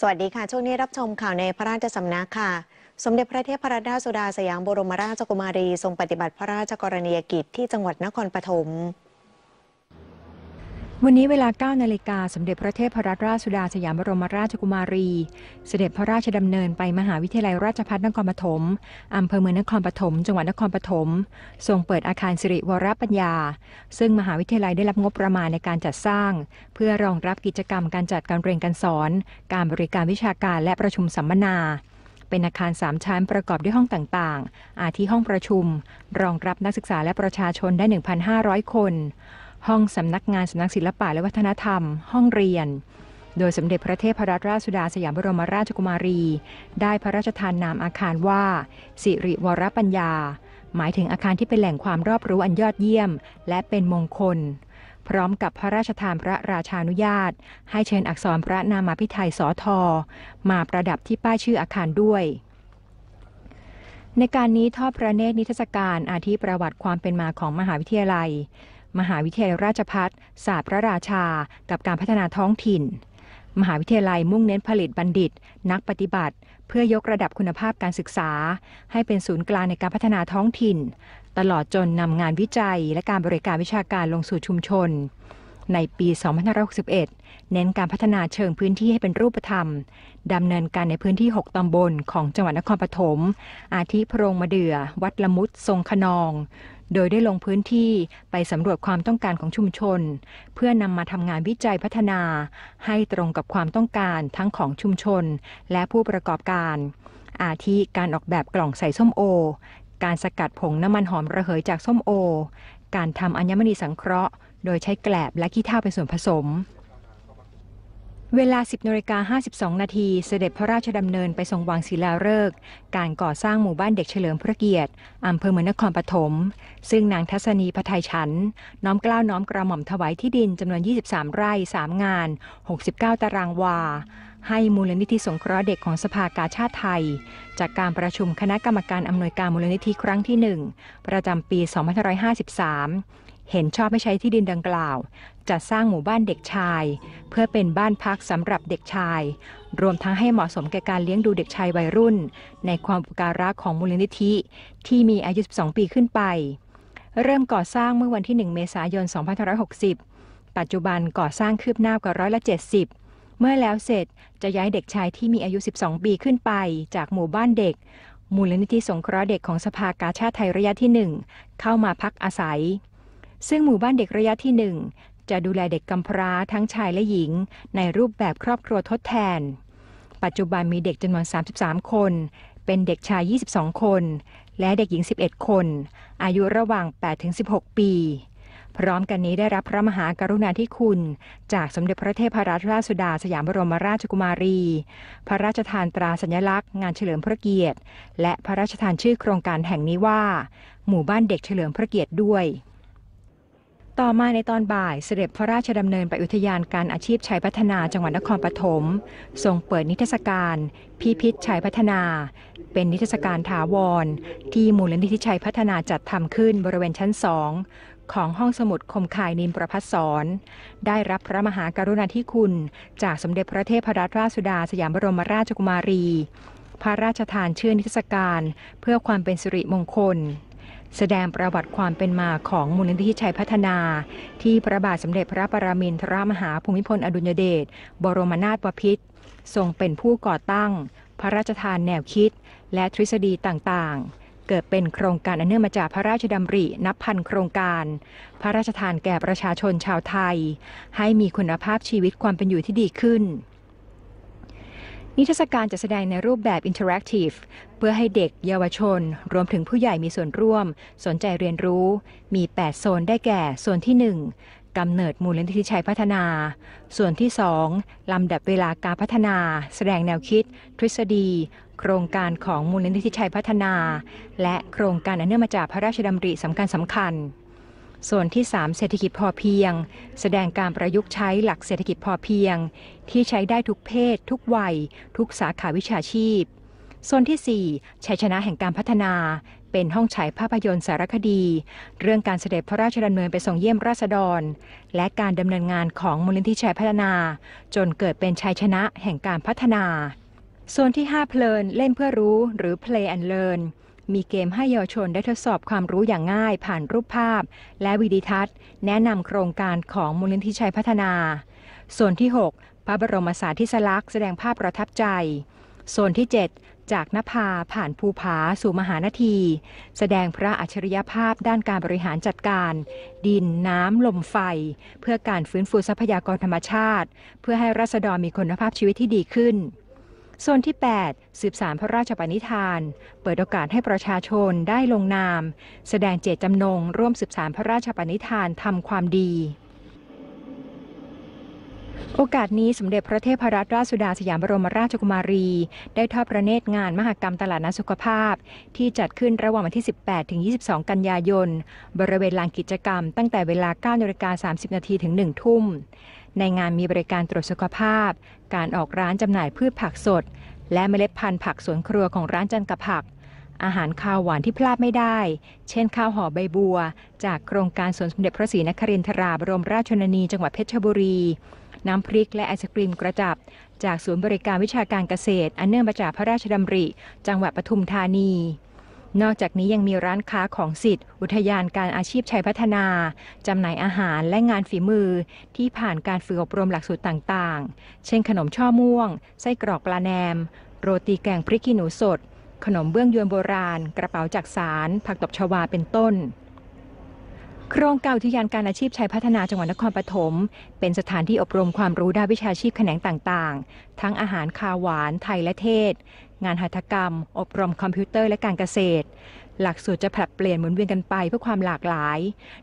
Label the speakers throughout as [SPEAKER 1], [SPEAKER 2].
[SPEAKER 1] สวัสดีค่ะ ช่วงนี้รับชมข่าวในพระราชสำนักค่ะ สมเด็จพระเทพรัตนราชสุดาสยามบรมราชกุมารี ทรงปฏิบัติพระราชกรณียกิจที่จังหวัดนครปฐม
[SPEAKER 2] วันนี้เวลา9นาฬิกาสมเด็จพระเทพรัตนราชสุดาสยามบรมราชกุมารีสเสด็จพระราชดำเนินไปมหาวิทยาลัย ราชภัฏนครปฐมอำเภอเมืองนครปฐม จังหวัดนครปฐมทรงเปิดอาคารสิริวรปัญญา ซึ่งมหาวิทยาลัยได้รับงบประมาณในการจัดสร้าง เพื่อรองรับกิจกรรมการจัดการเรียนการสอน การบริการวิชาการและประชุมสัมมนา เป็นอาคารสามชั้นประกอบด้วยห้องต่างๆ อาทิห้องประชุมรองรับนักศึกษาและประชาชนได้1,500คนห้องสำนักงานสำนักศิลปะและวัฒนธรรม ห้องเรียน โดยสมเด็จพระเทพรัตนราชสุดาสยามบรมราชกุมารี ได้พระราชทานนามอาคารว่าสิริวรปัญญา หมายถึงอาคารที่เป็นแหล่งความรอบรู้อันยอดเยี่ยมและเป็นมงคล พร้อมกับพระราชทานพระราชานุญาต ให้เชิญอักษรพระนามาพิไทยสอทอมาประดับที่ป้ายชื่ออาคารด้วย ในการนี้ทอดพระเนตรนิทรรศการอาทิประวัติความเป็นมาของมหาวิทยาลัยมหาวิทยาลัยราชพัฒศาสตร์พระราชากับการพัฒนาท้องถิ่น มหาวิทยาลัยมุ่งเน้นผลิตบัณฑิต นักปฏิบัติ เพื่อยกระดับคุณภาพการศึกษา ให้เป็นศูนย์กลางในการพัฒนาท้องถิ่น ตลอดจนนำงานวิจัยและการบริการวิชาการลงสู่ชุมชน ในปี 2561 เน้นการพัฒนาเชิงพื้นที่ให้เป็นรูปธรรมดำเนินการในพื้นที่ 6 ตำบลของจังหวัดนครปฐมอาทิพรงมาเดืออวัดละมุดทรงขนองโดยได้ลงพื้นที่ไปสำรวจความต้องการของชุมชน เพื่อนำมาทำงานวิจัยพัฒนา ให้ตรงกับความต้องการทั้งของชุมชน และผู้ประกอบการ อาทิการออกแบบกล่องใส่ส้มโอ การสกัดผงน้ำมันหอมระเหยจากส้มโอ การทำอัญมณีสังเคราะห์ โดยใช้แกลบและขี้เถ้าเป็นส่วนผสมเวลา 10นาฬิกา52 นาทีเสด็จพระราชดำเนินไปทรงวางศิลาฤกษ์การก่อสร้างหมู่บ้านเด็กเฉลิมพระเกียรติอำเภอเมืองนครปฐม ซึ่งนางทัศนีพทัยฉัน น้อมกล้าวน้อมกระหม่อมถวายที่ดินจำนวน 23 ไร่ 3 งาน 69 ตารางวา ให้มูลนิธิสงเคราะห์เด็กของสภากาชาติไทย จากการประชุมคณะกรรมการอำนวยการมูลนิธิครั้งที่ 1 ประจำปี 2553เห็นชอบไม่ใช้ที่ดินดังกล่าวจัดสร้างหมู่บ้านเด็กชาย เพื่อเป็นบ้านพักสำหรับเด็กชาย รวมทั้งให้เหมาะสมแก่การเลี้ยงดูเด็กชายวัยรุ่น ในความอุปการะของมูลนิธิที่มีอายุ 12 ปีขึ้นไป เริ่มก่อสร้างเมื่อวันที่ 1 เมษายน 2560 ปัจจุบันก่อสร้างคืบหน้ากว่าร้อยละ 70 เมื่อแล้วเสร็จจะย้ายเด็กชายที่มีอายุ 12 ปีขึ้นไป จากหมู่บ้านเด็ก มูลนิธิสงเคราะห์เด็กของสภากาชาติไทยระยะที่ 1 เข้ามาพักอาศัยซึ่งหมู่บ้านเด็กระยะที่ 1 จะดูแลเด็กกำพร้าทั้งชายและหญิงในรูปแบบครอบครัวทดแทน ปัจจุบันมีเด็กจำนวน 33 คน เป็นเด็กชาย 22 คน และเด็กหญิง 11 คน อายุระหว่าง 8-16 ปี พร้อมกันนี้ได้รับพระมหากรุณาธิคุณ จากสมเด็จพระเทพรัตนราชสุดาสยามบรมราชกุมารี พระราชทานตราสัญลักษณ์งานเฉลิมพระเกียรติ และพระราชทานชื่อโครงการแห่งนี้ว่า หมู่บ้านเด็กเฉลิมพระเกียรติด้วยต่อมาในตอนบ่ายเสด็จพระราชดำเนินไปอุทยานการอาชีพชัยพัฒนาจังหวัดนครปฐมทรงเปิดนิทรรศการ พิพิธชัยพัฒนา เป็นนิทรรศการถาวรที่มูลนิธิชัยพัฒนาจัดทำขึ้นบริเวณชั้นสองของห้องสมุดคมคายนินประพัฒสอน ได้รับพระมหากรุณาธิคุณ จากสมเด็จพระเทพรัตนราชสุดาสยามบรมราชกุมารี พระราชทานเชื่อนิทรรศการ เพื่อความเป็นสิริมงคลแสดงประวัติความเป็นมาของมูลนิธิชัยพัฒนา ที่พระบาทสมเด็จพระปรมินทรมหาภูมิพล อดุญเดชบรมนาถบพิตรทรงเป็นผู้ก่อตั้ง พระราชทานแนวคิดและทฤษฎีต่างๆ เกิดเป็นโครงการอันเนื่องมาจากพระราชดำรินับพันโครงการ พระราชทานแก่ประชาชนชาวไทย ให้มีคุณภาพชีวิตความเป็นอยู่ที่ดีขึ้นนิทรรศการจะแสดงในรูปแบบอินเทอร์แอคทีฟเพื่อให้เด็กเยาวชน รวมถึงผู้ใหญ่มีส่วนร่วม สนใจเรียนรู้ มี 8 โซน ได้แก่โซนที่ 1 กำเนิดมูลนิธิชัยพัฒนา ส่วนที่ 2 ลำดับเวลาการพัฒนา แสดงแนวคิด ทฤษฎี โครงการของมูลนิธิชัยพัฒนา และโครงการอันเนื่องมาจากพระราชดำริสำคัญสำคัญส่วนที่ 3 เศรษฐกิจพอเพียง แสดงการประยุกต์ใช้หลักเศรษฐกิจพอเพียง ที่ใช้ได้ทุกเพศ ทุกวัยทุกสาขาวิชาชีพ ส่วนที่ 4 ชัยชนะแห่งการพัฒนา เป็นห้องฉายภาพยนตร์สารคดี เรื่องการเสด็จพระราชดำเนินไปทรงเยี่ยมราษฎร และการดำเนินงานของมูลนิธิชัยพัฒนา จนเกิดเป็นชัยชนะแห่งการพัฒนา ส่วนที่5เพลินเล่นเพื่อรู้หรือ play and learn มีเกมให้เยาวชนได้ทดสอบความรู้อย่างง่ายผ่านรูปภาพ และวิดีทัศน์ แนะนำโครงการของมูลนิธิชัยพัฒนา ส่วนที่ 6 พระบรมสารีสลักษ์แสดงภาพประทับใจ ส่วนที่ 7 จากนภาผ่านภูผา สู่มหานาที แสดงพระอัจฉริยภาพด้านการบริหารจัดการ ดินน้ำลมไฟ เพื่อการฟื้นฟูทรัพยากรธรรมชาติ เพื่อให้รัษฎรมีคุณภาพชีวิตที่ดีขึ้นส่วนที่ 8 สืบสารพระราชปณิธาน เปิดโอกาสให้ประชาชนได้ลงนาม แสดงเจตจำนงร่วมสืบสารพระราชปณิธานทำความดี โอกาสนี้สมเด็จพระเทพรัตนราชสุดาสยามบรมราชกุมารี ได้ทอดพระเนตรงานมหกรรมตลาดนัดสุขภาพ ที่จัดขึ้นระหว่างวันที่ 18 ถึง 22 กันยายน บริเวณลานกิจกรรม ตั้งแต่เวลา9นาฬิกา30 นาทีถึง 1 ทุ่มในงานมีบริการตรวจสุขภาพ การออกร้านจำหน่ายพืชผักสด และเมล็ดพันธุ์ผักสวนครัวของร้านจันกระผัก อาหารข้าวหวานที่พลาดไม่ได้ เช่น ข้าวห่อใบบัว จากโครงการสวนสมเด็จพระศรีนครินทราบรมราชชนนีจังหวัดเพชรบุรี น้ำพริกและไอศกรีมกระจับ จากศูนย์บริการวิชาการเกษตรอันเนื่องมาจากพระราชดำริ จังหวัดปทุมธานีนอกจากนี้ยังมีร้านค้าของสิทธิ์ อุทยานการอาชีพชัยพัฒนาจำหน่ายอาหารและงานฝีมือ ที่ผ่านการฝึกอบรมหลักสูตรต่างๆ เช่นขนมช่อม่วง ไส้กรอกปลาแนม โรตีแกงพริกขี้หนูสด ขนมเบื้องยวนโบราณ กระเป๋าจักสารผักตบชวาเป็นต้น โครงการอุทยานการอาชีพชัยพัฒนาจังหวัดนครปฐม เป็นสถานที่อบรมความรู้ด้านวิชาชีพแขนงต่างๆ ทั้งอาหารคาหวานไทยและเทศงานหัตถกรรม อบรมคอมพิวเตอร์และการเกษตร หลักสูตรจะผลัดเปลี่ยนหมุนเวียนกันไปเพื่อความหลากหลาย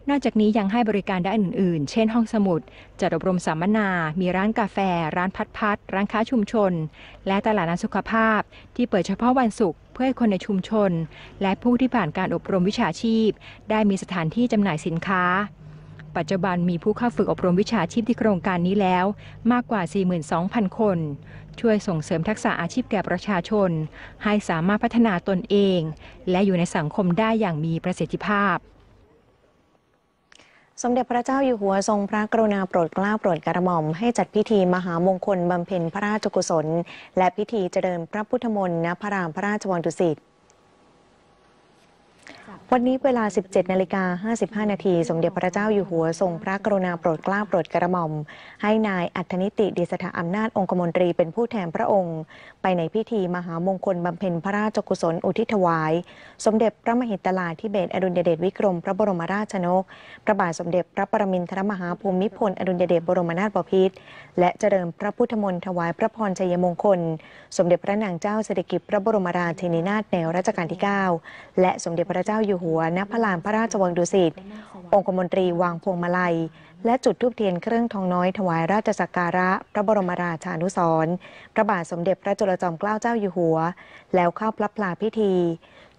[SPEAKER 2] นอกจากนี้ยังให้บริการด้านอื่นๆ เช่นห้องสมุด จัดอบรมสัมมนา มีร้านกาแฟ ร้านพัดพัด ร้านค้าชุมชน และตลาดนัดสุขภาพที่เปิดเฉพาะวันศุกร์เพื่อให้คนในชุมชน และผู้ที่ผ่านการอบรมวิชาชีพ ได้มีสถานที่จำหน่ายสินค้าปัจจุบันมีผู้เข้าฝึกอบรมวิชาชีพที่โครงการนี้แล้ว มากกว่า 42,000 คน ช่วยส่งเสริมทักษะอาชีพแก่ประชาชน ให้สามารถพัฒนาตนเอง และอยู่ในสังคมได้อย่างมีประสิทธิภาพ สมเด็จ
[SPEAKER 1] พระเจ้าอยู่หัวทรงพระกรุณาโปรดเกล้าโปรดกระหม่อม ให้จัดพิธีมหามงคลบำเพ็ญพระราชกุศล และพิธีเจริญพระพุทธมนต์ณพระรามพระราชวังดุสิตวันนี้เวลา 17นาฬิกา55นาทีสมเด็จพระเจ้าอยู่หัวทรงพระกรุณาโปรดเกล้าโปรดกระหม่อมให้นายอัธนิติดิสาอำนาจองคมนตรีเป็นผู้แทนพระองค์ ไปในพิธีมหามงคลบำเพ็ญพระราชกุศลอุทิศถวาย สมเด็จพระมหิตลาธิเบศอดุลยเดชวิกรมพระบรมราชนกพระบาทสมเด็จพระปรมินทรมหาภูมิพลอดุลยเดชบรมนาถบพิตรและเจริญพระพุทธมนต์ถวายพระพรชัยมงคล สมเด็จพระนางเจ้าสิริกิติ์พระบรมราชินีนาถในรัชกาลที่9และสมเด็จพระเจ้าอยู่หัวณพระลานพระราชวังดุสิต องคมนตรีวางพวงมาลัย และจุดธูปเทียนเครื่องทองน้อย ถวายราชสักการะ พระบรมราชานุสรพระบาทสมเด็จพระจุลจอมเกล้าเจ้าอยู่หัว แล้วเข้าพลับพลาพิธี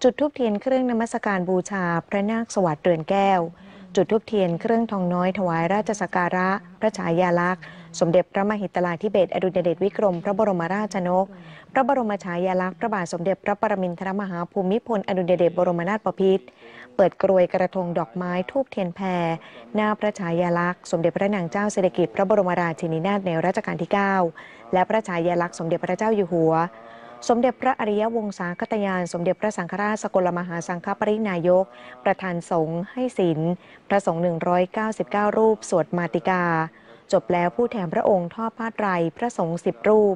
[SPEAKER 1] จุดธูปเทียนเครื่องนมัสการบูชา พระนาคสวัสดิ์เรือนแก้วจุดทูบเทียนเครื่องทองน้อย ถวายราชสักการะ พระฉายาลักษณ์ สมเด็จพระมหิตลาธิเบศอดุลยเดชวิกรม พระบรมราชนกพระบรมฉายาลักษณ์พระบาทสมเด็จพระปรมินทรมหาภูมิพลอดุลยเดชบรมนาถบพิตรเปิดกรวยกระทงดอกไม้ทูบเทียนแพรหน้าพระฉายาลักษณ์ สมเด็จพระนางเจ้าสิริกิติ์พระบรมราชินีนาถในรัชกาลที่9และพระฉายาลักษณ์สมเด็จพระเจ้าอยู่หัวสมเด็จพระอริยวงศาคตยาน สมเด็จพระสังฆราชสกลมหาสังฆปรินายก ประธานสงฆ์ให้ศีลพระสงฆ์199 รูป สวดมาติกา จบแล้วผู้แทนพระองค์ทอดผ้าไตรพระสงฆ์สิบรูป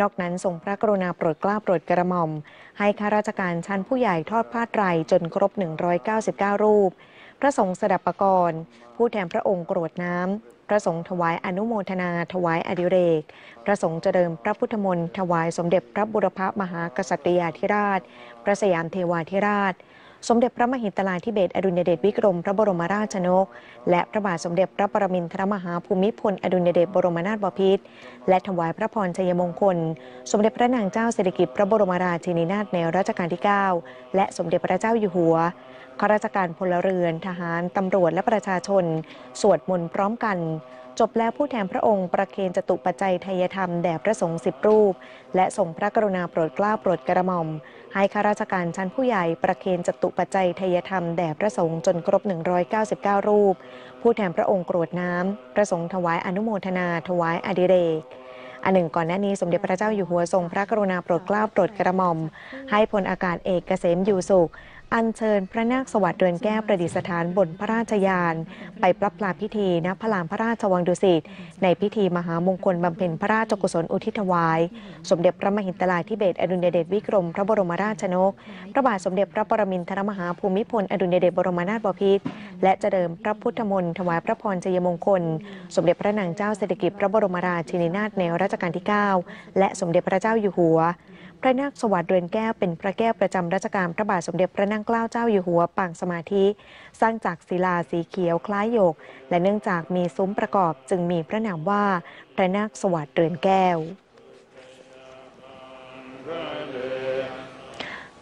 [SPEAKER 1] นอกนั้นทรงพระกรุณาโปรดเกล้าโปรดกระหม่อม ให้ข้าราชการชั้นผู้ใหญ่ทอดผ้าไตรจนครบ 199 รูป พระสงฆ์สดับปกรณ์ผู้แทนพระองค์กรวดน้ำพระสงฆ์ถวายอนุโมทนาถวายอดิเรกพระสงฆ์เจริญพระพุทธมนต์ถวายสมเด็จพระบุรพมหากษัตริยาธิราชพระสยามเทวาธิราชสมเด็จพระมหิตลาธิเบศอดุลยเดชวิกรมพระบรมราชนกและพระบาทสมเด็จพระปรมินทรมหาภูมิพลอดุลยเดชบรมนาถบพิตรและถวายพระพรชัยมงคล สมเด็จพระนางเจ้าสิริกิติ์พระบรมราชินีนาถในรัชกาลที่ 9 และสมเด็จพระเจ้าอยู่หัวข้าราชการพลเรือนทหารตำรวจและประชาชนสวดมนต์พร้อมกันจบแล้วผู้แทนพระองค์ประเคนจตุปัจจัยไทยธรรมแด่พระสงฆ์สิบรูป และส่งพระกรุณาโปรดเกล้าโปรดกระหม่อมให้ข้าราชการชั้นผู้ใหญ่ประเคนจตุปัจจัยไทยธรรมแด่พระสงฆ์จนครบ 199 รูป ผู้แทนพระองค์กรวดน้ำพระสงฆ์ถวายอนุโมทนาถวายอดิเรก อันหนึ่งก่อนหน้านี้สมเด็จพระเจ้าอยู่หัวทรงพระกรุณาโปรดเกล้าโปรดกระหม่อมให้พลอากาศเอกเกษมอยู่สุขอัญเชิญพระนาคสวัสดิ์เดือนแก้วประดิษฐานบนพระราชยาน ไปปรับปลาพิธีณพระลานพระราชวังดุสิตในพิธีมหามงคลบำเพ็ญพระราชกุศลอุทิศถวาย สมเด็จพระมหินทราธิเบศอดุลยเดชวิกรม พระบรมราชนกพระบาทสมเด็จพระปรมินทรมหาภูมิพลอดุลยเดชบรมนาถบพิตรและเจริญพระพุทธมนต์ถวายพระพรชัยมงคล สมเด็จพระนางเจ้าสศรฐกิจพระบรมราชินีนาถในรัชกาลที่9และสมเด็จพระเจ้าอยู่หัวพระนากสวัสดิ์เรือนแก้วเป็นพระแก้วประจำราชการพระบาทสมเด็จพระนั่งเกล้าเจ้าอยู่หัวปางสมาธิ สร้างจากศิลาสีเขียวคล้ายโยก และเนื่องจากมีซุ้มประกอบจึงมีพระนามว่าพระนากสวัสดิ์เรือนแก้ว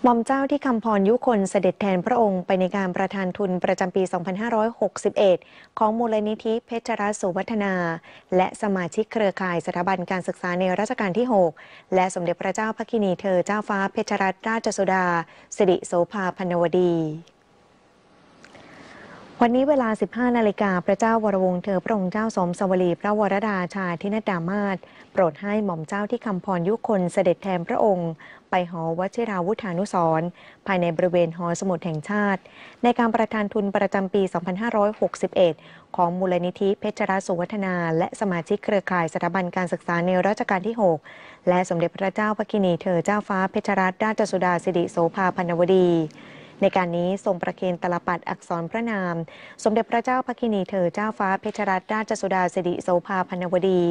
[SPEAKER 1] มอมเจ้าที่คำพรยุคนเสด็จแทนพระองค์ไปในการประทานทุนประจำปี 2561 ของมูลนิธิเพชรรัสุวัฒนา และสมาชิกเครือข่ายสถาบันการศึกษาในรัชกาลที่ 6 และสมเด็จพระเจ้าพระกินีเธอเจ้าฟ้าเพชรรัตนราชสุดาสิริโสภาพนวดีวันนี้เวลา 15 นาฬิกาพระเจ้าวรวงศ์เธอพระองค์เจ้าสมสวรีพระวรดาชาทินดามาศโปรดให้หม่อมเจ้าที่คำพร ยุคนเสด็จแทนพระองค์ ไปหอวชิราวุธานุสรภายในบริเวณหอสมุดแห่งชาติ ในการประทานทุนประจำปี 2561 ของมูลนิธิ เพชรรัสุวัฒนา และสมาชิกเครือข่ายสถาบันการศึกษาในรัชกาลที่ 6 และสมเด็จพระเจ้าพระกินีเธอเจ้าฟ้าเพชรรัตนราชสุดาสิริโสภาพรนวดีในการนี้ ทรงประเคนตลปัดอักษรพระนาม สมเด็จพระเจ้าพระกินีเธอเจ้าฟ้าเพชรรัตนราชสุดาสิริโสภาพนวดี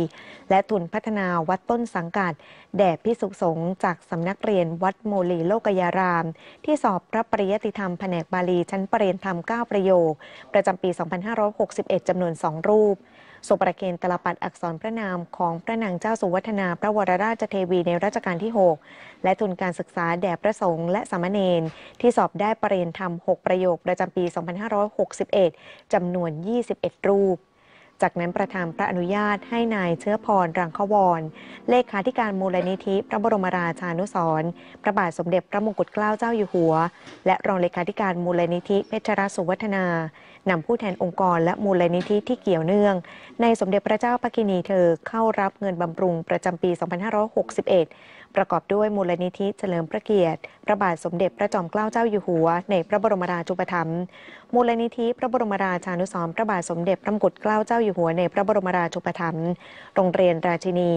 [SPEAKER 1] และทุนพัฒนาวัดต้นสังกัด แด่พิสุสงฆ์จากสำนักเรียนวัดโมลีโลกยาราม ที่สอบพระปริยติธรรมแผนกบาลีชั้นปริรียนธรรม 9 ประโยค ประจำปี 2561 จำนวน 2 รูปทรงประเคนตลปัดอักษรพระนามของพระนางเจ้าสุวัฒนาพระวรราชเทวีในรัชกาลที่ 6 และทุนการศึกษาแด่พระสงฆ์และสามเณรที่สอบได้ประเรียนธรรม 6 ประโยคประจำปี 2561 จำนวน 21 รูปจากนั้นประธานพระอนุญาตให้นายเชื้อพรรังขวรเลขาธิการมูลนิธิ พระบรมราชานุสร์พระบาทสมเด็จพระมงกุฎเกล้าเจ้าอยู่หัว และรองเลขาธิการมูลนิธิเพชรสุวัฒนานำผู้แทนองค์กรและมูลนิธิที่เกี่ยวเนื่อง ในสมเด็จพระเจ้าปกินีเธอเข้ารับเงินบำรุงประจำปี 2561ประกอบด้วยมูลนิธิเฉลิมพระเกียรติพระบาทสมเด็จพระจอมเกล้าเจ้าอยู่หัวในพระบรมราชูปถัมภ์ มูลนิธิ พระบรมราชานุสรพระบาทสมเด็จพระมงกุฎเกล้าเจ้าอยู่หัวในพระบรมราชูปถัมภ์ โรงเรียนราชินี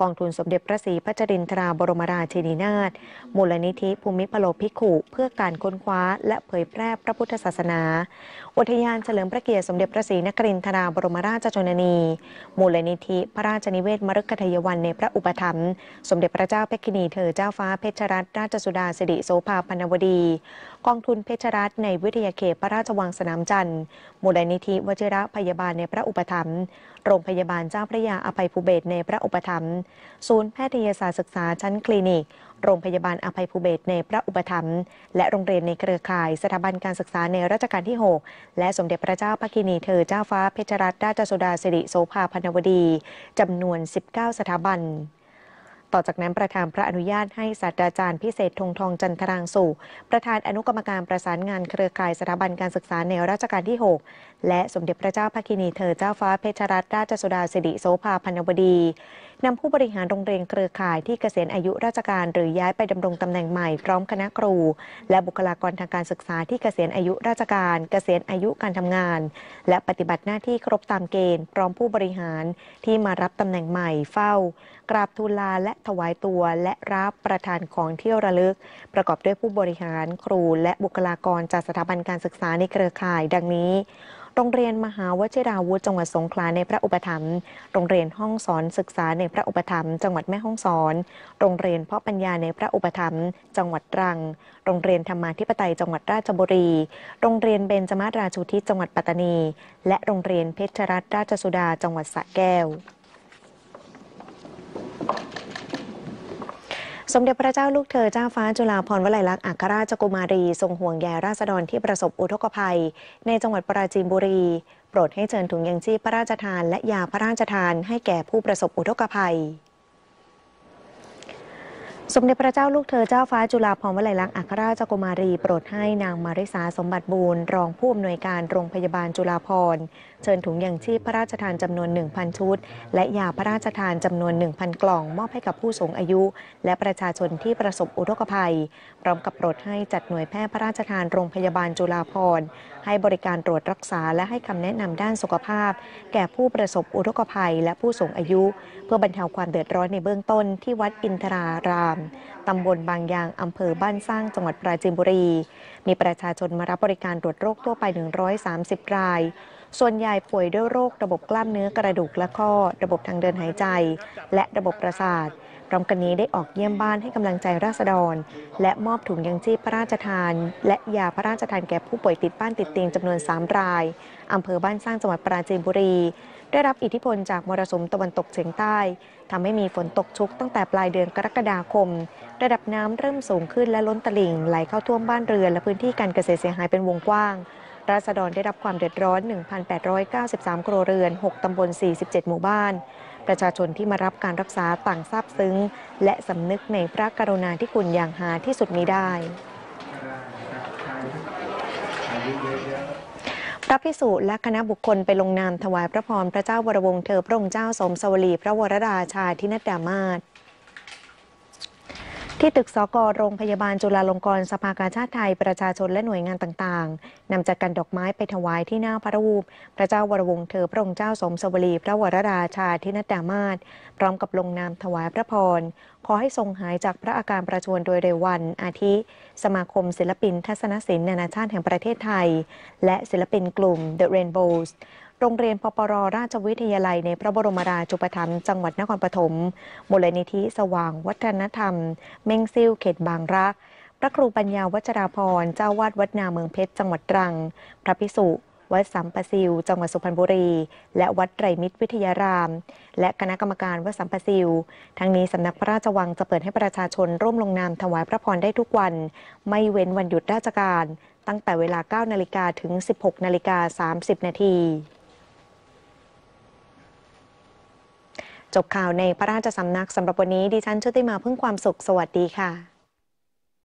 [SPEAKER 1] กองทุนสมเด็จพระศรีพัชรินทราบรมราชินีนาถมูลนิธิภูมิพโลภิกขุเพื่อการค้นคว้าและเผยแพร่พระพุทธศาสนาอุทยานเฉลิมพระเกียรติสมเด็จพระศรีนครินทราบรมราชชนนี มูลนิธิพระราชนิเวศมรุกขยวันในพระอุปถัมภ์สมเด็จพระเจ้าเพชรกินีเธอเจ้าฟ้าเพชรรัตนราชสุดาสิริโสภาพรรณวดีกองทุนเพชรรัตน์ในวิทยาเขตพระราชวังสนามจันทร์ มูลนิธิวชิระพยาบาลในพระอุปถัมภ์ โรงพยาบาลเจ้าพระยาอภัยภูเบศในพระอุปถัมภ์ ศูนย์แพทยศาสตร์ศึกษาชั้นคลินิก โรงพยาบาลอภัยภูเบศในพระอุปถัมภ์ และโรงเรียนในเครือข่ายสถาบันการศึกษาในรัชกาลที่ 6 และสมเด็จพระเจ้าพระกินีเธอเจ้าฟ้าเพชรรัตนราชสุดาสิริโสภาพนวดี จำนวน 19 สถาบันต่อจากนั้นประธานพระอนุญาตให้ศาสตราจารย์พิเศษธงทองจันทรางสู่ ประธานอนุกรรมการประสานงานเครือข่ายสถาบันการศึกษาในราชการที่ 6 และสมเด็จพระเจ้าพระกินีเธอเจ้าฟ้าเพชรรัตนราชสุดาสิริโสภาพันวดีนำผู้บริหารโรงเรียนเครือข่ายที่เกษียณอายุราชการหรือย้ายไปดำรงตำแหน่งใหม่พร้อมคณะครู และบุคลากรทางการศึกษาที่เกษียณอายุราชการเกษียณอายุการทำงาน และปฏิบัติหน้าที่ครบตามเกณฑ์ พร้อมผู้บริหารที่มารับตำแหน่งใหม่เฝ้า กราบทูลลาและถวายตัว และรับประทานของเที่ยวระลึก ประกอบด้วยผู้บริหารครูและบุคลากรจากสถาบันการศึกษาในเครือข่ายดังนี้โรงเรียนมหาวชิราวุธจังหวัดสงขลาในพระอุปถัมภ์โรงเรียนห้องสอนศึกษาในพระอุปถัมภ์จังหวัดแม่ห้องสอนโรงเรียนพ่อปัญญาในพระอุปถัมภ์จังหวัดตรังโรงเรียนธรรมาธิปไตยจังหวัดราชบุรีโรงเรียนเบญจมาศราชูทิศจังหวัดปัตตานี และโรงเรียนเพชรรัตนราชสุดา จังหวัดสระแก้วสมเด็จพระเจ้าลูกเธอเจ้าฟ้าจุฬาภรณ์วลัยลักษณ์อัครราชกุมารีทรงห่วงใยราษฎรที่ประสบอุทกภัย ในจังหวัดปราจีนบุรี โปรดให้เชิญถุงยังชีพพระราชทานและยาพระราชทานให้แก่ผู้ประสบอุทกภัย สมเด็จพระเจ้าลูกเธอเจ้าฟ้าจุฬาภรณ์วลัยลักษณ์อัครราชกุมารี โปรดให้นางมาริสาสมบัติบูรณ์รองผู้อำนวยการโรงพยาบาลจุฬาภรณ์เชิญถุงยางชีพพระราชทานจำนวน1,000ชุดและยาพระราชทานจำนวน1,000 กล่องมอบให้กับผู้สูงอายุ และประชาชนที่ประสบอุทกภัยพร้อมกับโปรดให้จัดหน่วยแพทย์พระราชทานโรงพยาบาลจุฬาภรณ์ให้บริการตรวจรักษาและให้คำแนะนำด้านสุขภาพแก่ผู้ประสบอุทกภัยและผู้สูงอายุ เพื่อบรรเทาความเดือดร้อนในเบื้องต้น ที่วัดอินทรารามตำบลบางยางอำเภอบ้านสร้างจังหวัดปราจีนบุรี มีประชาชนมารับบริการตรวจโรคทั่วไป 130รายส่วนใหญ่ป่วยด้วยโรคระบบกล้ามเนื้อกระดูกและข้อ ระบบทางเดินหายใจ และระบบประสาทพร้อมกันนี้ได้ออกเยี่ยมบ้านให้กำลังใจราษฎร และมอบถุงยังชีพพระราชทาน และยาพระราชทานแก่ผู้ป่วยติดบ้านติดเตียงจำนวน 3 รายอำเภอบ้านสร้างจังหวัดปราจีนบุรี ได้รับอิทธิพลจากมรสุมตะวันตกเฉียงใต้ทำให้มีฝนตกชุก ตั้งแต่ปลายเดือนกรกฎาคม ระดับน้ำเริ่มสูงขึ้นและล้นตลิ่ง ไหลเข้าท่วมบ้านเรือนและพื้นที่การเกษตรเสียหายเป็นวงกว้างราษฎรได้รับความเดือดร้อน 1,893ครัวเรือน 6 ตำบล 47 หมู่บ้าน ประชาชนที่มารับการรักษาต่างซาบซึ้ง และสำนึกในพระกรุณาธิคุณอย่างหาที่สุดมิได้ พระพิสุและคณะบุคคลไปลงนามถวายพระพรพระเจ้าวรวงเธอพระองค์เจ้าสมสวลีพระวรราชาธินัดดามาศที่ตึกสกโรงพยาบาลจุฬาลงกรณ์สภากาชาติไทยประชาชนและหน่วยงานต่าง ๆนำจากกันดอกไม้ไปถวายที่หน้าพระรูปพระเจ้าวรวงเธอพระองค์เจ้าสมสวรีพระวรราชาธินดามาศพร้อมกับลงนามถวายพระพร ขอให้ทรงหายจากพระอาการประชวนโดยเร็ววันอาทิสมาคมศิลปินทัศนศิลป์นานาชาติแห่งประเทศไทย และศิลปินกลุ่ม The Rainbows โรงเรียนปปรราชวิทยาลัยในพระบรมราชูปถัมภ์จังหวัดนครปฐมมูลนิธิสว่างวัฒนธรรม เม่งซิ่วเขตบางรัก พระครูปัญญาวัชราพรเจ้าวาดวัดนาเมืองเพชรจังหวัดตรัง พระภิสุวัดสัมปะซิวจังหวัดสุพรรณบุรี และวัดไตรมิตรวิทยาราม และคณะกรรมการวัดสัมปะซิวทั้งนี้สำนักพระราชวังจะเปิดให้ประชาชน ร่วมลงนามถวายพระพรได้ทุกวัน ไม่เว้นวันหยุดราชการ ตั้งแต่เวลา9นาฬิกาถึง 16นาฬิกา30นาทีจบข่าวในพระราชสำนักสำหรับวันนี้ดิฉันชุติมาพึ่งความสุขสวัสดีค่ะ